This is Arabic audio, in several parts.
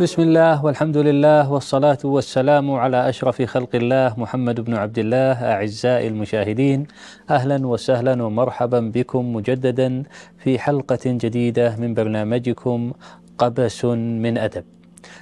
بسم الله والحمد لله والصلاة والسلام على أشرف خلق الله محمد بن عبد الله أعزائي المشاهدين أهلا وسهلا ومرحبا بكم مجددا في حلقة جديدة من برنامجكم قبس من أدب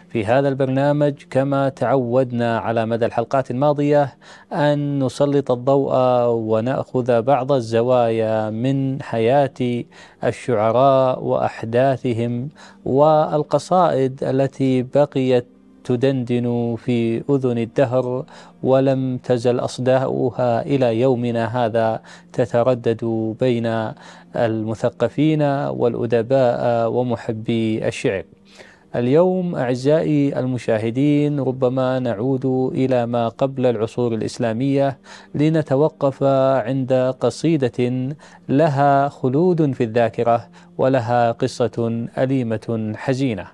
في هذا البرنامج كما تعودنا على مدى الحلقات الماضية أن نسلط الضوء ونأخذ بعض الزوايا من حياة الشعراء وأحداثهم والقصائد التي بقيت تدندن في اذن الدهر ولم تزل اصداؤها الى يومنا هذا تتردد بين المثقفين والادباء ومحبي الشعر. اليوم اعزائي المشاهدين ربما نعود الى ما قبل العصور الاسلاميه لنتوقف عند قصيده لها خلود في الذاكره ولها قصه اليمه حزينه.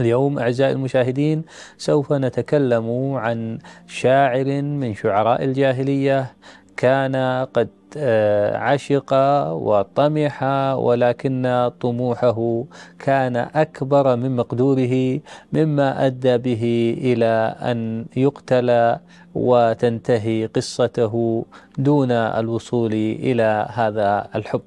اليوم اعزائي المشاهدين سوف نتكلم عن شاعر من شعراء الجاهليه كان قد آه، عشق وطمح ولكن طموحه كان أكبر من مقدوره مما أدى به إلى أن يقتل وتنتهي قصته دون الوصول إلى هذا الحب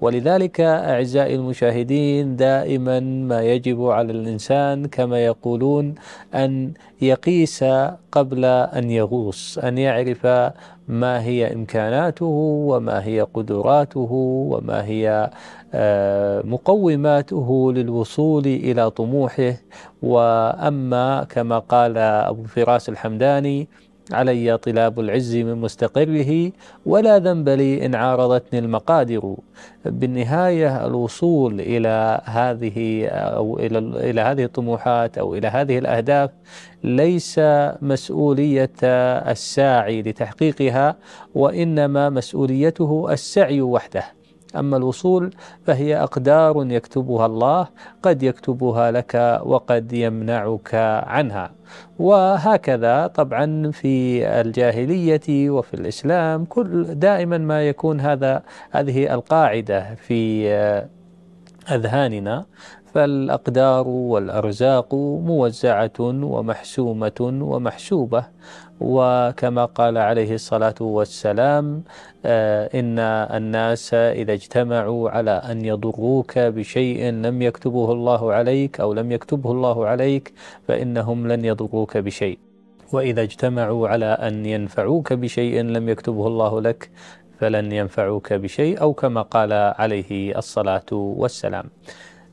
ولذلك أعزائي المشاهدين دائما ما يجب على الإنسان كما يقولون أن يقيس قبل أن يغوص أن يعرف ما هي إمكاناته وما هي قدراته وما هي آه، مقوماته للوصول إلى طموحه وأما كما قال أبو فراس الحمداني علي طلاب العز من مستقره ولا ذنب لي إن عارضتني المقادر بالنهاية الوصول إلى هذه أو إلى, إلى هذه الطموحات أو إلى هذه الأهداف ليس مسؤولية الساعي لتحقيقها وإنما مسؤوليته السعي وحده أما الوصول فهي أقدار يكتبها الله قد يكتبها لك وقد يمنعك عنها وهكذا طبعا في الجاهلية وفي الإسلام كل دائما ما يكون هذا هذه القاعدة في آه، أذهاننا فالأقدار والأرزاق موزعة ومحسومة ومحسوبة وكما قال عليه الصلاة والسلام آه، إن الناس إذا اجتمعوا على أن يضروك بشيء لم يكتبه الله عليك أو لم يكتبه الله عليك فإنهم لن يضروك بشيء وإذا اجتمعوا على أن ينفعوك بشيء لم يكتبه الله لك فلن ينفعوك بشيء أو كما قال عليه الصلاة والسلام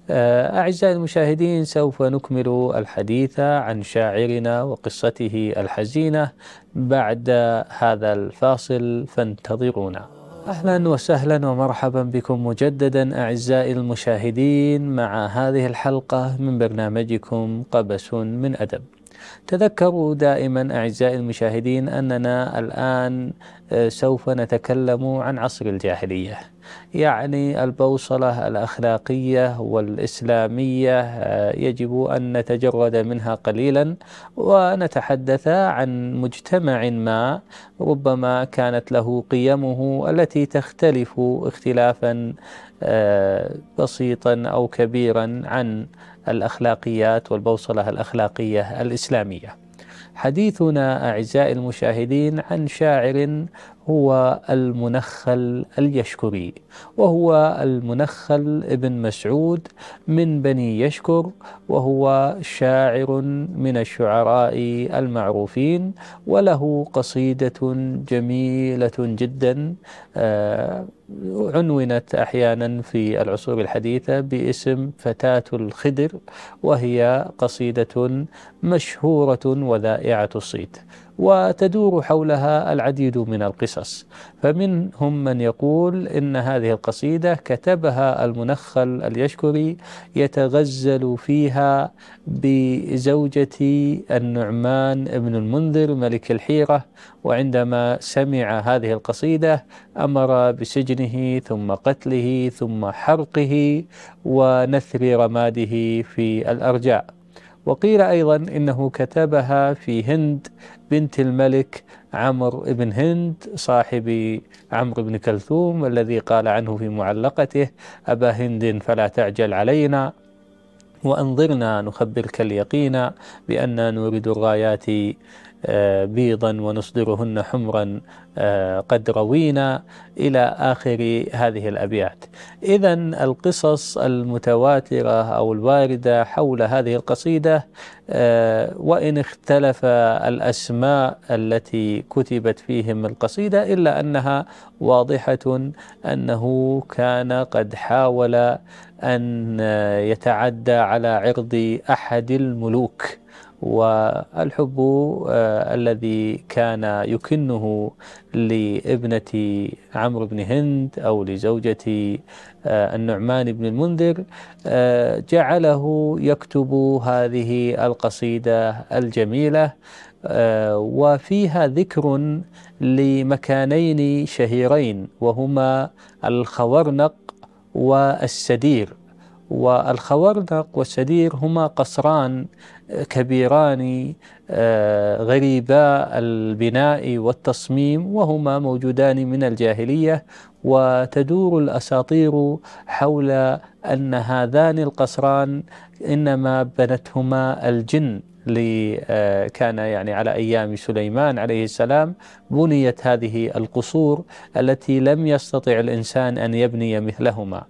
آه، أعزائي المشاهدين سوف نكمل الحديث عن شاعرنا وقصته الحزينة بعد هذا الفاصل فانتظرونا أهلا وسهلا ومرحبا بكم مجددا أعزائي المشاهدين مع هذه الحلقة من برنامجكم قبس من أدب تذكروا دائما أعزائي المشاهدين أننا الآن آه، سوف نتكلم عن عصر الجاهلية يعني البوصلة الأخلاقية والإسلامية آه، يجب أن نتجرد منها قليلا ونتحدث عن مجتمع ما ربما كانت له قيمه التي تختلف اختلافا آه، بسيطا أو كبيرا عن الأخلاقيات والبوصلة الأخلاقية الإسلامية حديثنا أعزائي المشاهدين عن شاعر هو المنخل اليشكري وهو المنخل ابن مسعود من بني يشكر وهو شاعر من الشعراء المعروفين وله قصيدة جميلة جدا آه، عنونت أحيانا في العصور الحديثة باسم فتاة الخدر وهي قصيدة مشهورة وذائعة الصيت وتدور حولها العديد من القصص فمنهم من يقول إن هذه القصيدة كتبها المنخل اليشكري يتغزل فيها بزوجة النعمان بن المنذر ملك الحيرة وعندما سمع هذه القصيدة أمر بسجنه ثم قتله ثم حرقه ونثر رماده في الأرجاء وقيل أيضا إنه كتبها في هند بنت الملك عمرو بن هند صاحب عمرو بن كلثوم الذي قال عنه في معلقته أبا هند فلا تعجل علينا وأنظرنا نخبرك اليقين بان نريد الرايات آه، بيضا ونصدرهن حمرا آه، قد روينا إلى آخر هذه الأبيات إذا القصص المتواترة أو الواردة حول هذه القصيدة آه، وإن اختلف الأسماء التي كتبت فيهم القصيدة إلا أنها واضحة أنه كان قد حاول أن يتعدى على عرض أحد الملوك والحب آه، الذي كان يكنه لابنة عمرو بن هند أو لزوجة آه، النعمان بن المنذر آه، جعله يكتب هذه القصيدة الجميلة وفيها ذكر لمكانين شهيرين وهما الخورنق والسدير والخوارزق والسدير هما قصران كبيران آه، غريبا البناء والتصميم وهما موجودان من الجاهليه وتدور الاساطير حول ان هذان القصران انما بنتهما الجن آه، كان يعني على ايام سليمان عليه السلام بنيت هذه القصور التي لم يستطع الانسان ان يبني مثلهما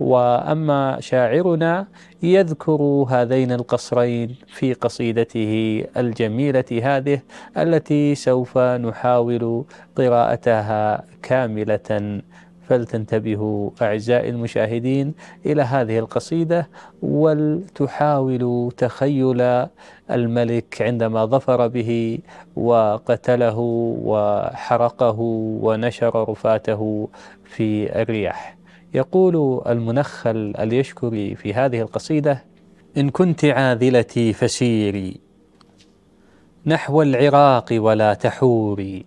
واما شاعرنا يذكر هذين القصرين في قصيدته الجميله هذه التي سوف نحاول قراءتها كامله فلتنتبهوا اعزائي المشاهدين الى هذه القصيده ولتحاولوا تخيل الملك عندما ظفر به وقتله وحرقه ونشر رفاته في الرياح يقول المنخل اليشكري في هذه القصيدة إن كنت عاذلتي فسيري نحو العراق ولا تحوري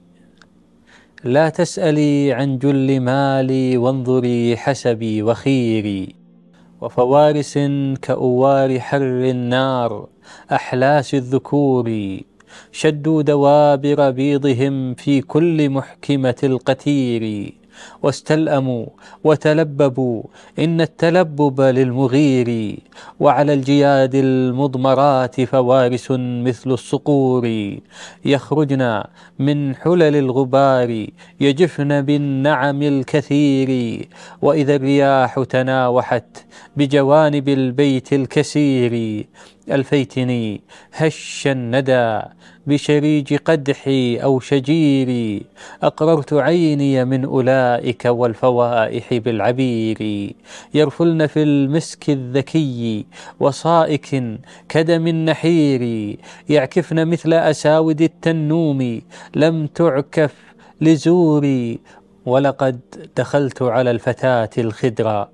لا تسألي عن جل مالي وانظري حسبي وخيري وفوارس كأوار حر النار أحلاس الذكور شدوا دوابر بيضهم في كل محكمة القتير واستلأموا وتلببوا إن التلبب للمغير وعلى الجياد المضمرات فوارس مثل الصقور يخرجن من حلل الغبار يجفن بالنعم الكثير وإذا الرياح تناوحت بجوانب البيت الكسير ألفيتني هش الندى بشريج قدحي أو شجيري أقررت عيني من أولئك والفوائح بالعبير يرفلن في المسك الذكي وصائك كدم النحير يعكفن مثل أساود التنوم لم تعكف لزوري ولقد دخلت على الفتاة الخدرة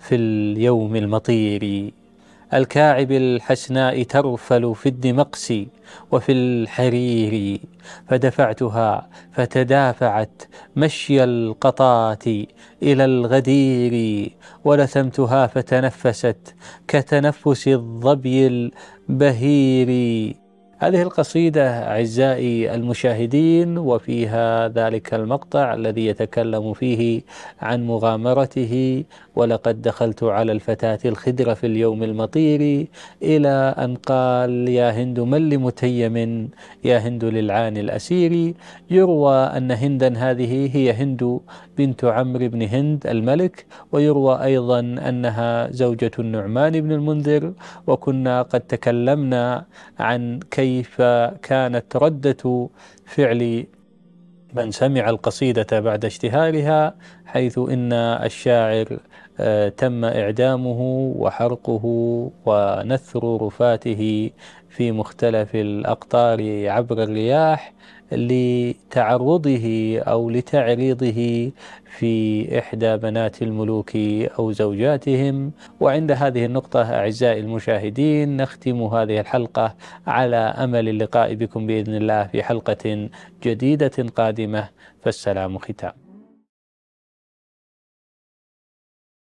في اليوم المطيري الكاعب الحسناء ترفل في الدمقس وفي الحرير فدفعتها فتدافعت مشي القطات إلى الغدير ولثمتها فتنفست كتنفس الظبي البهير هذه القصيدة أعزائي المشاهدين وفيها ذلك المقطع الذي يتكلم فيه عن مغامرته ولقد دخلت على الفتاة الخدرة في اليوم المطير إلى أن قال يا هند من لمتيم يا هند للعان الأسير يروى أن هندا هذه هي هند بنت عمرو بن هند الملك ويروى أيضا أنها زوجة النعمان بن المنذر وكنا قد تكلمنا عن كيف كيف كانت ردة فعل من سمع القصيدة بعد اشتهارها حيث إن الشاعر آه، تم إعدامه وحرقه ونثر رفاته في مختلف الأقطار عبر الرياح لتعرضه أو لتعريضه في إحدى بنات الملوك أو زوجاتهم وعند هذه النقطة أعزائي المشاهدين نختم هذه الحلقة على أمل اللقاء بكم بإذن الله في حلقة جديدة قادمة فالسلام ختام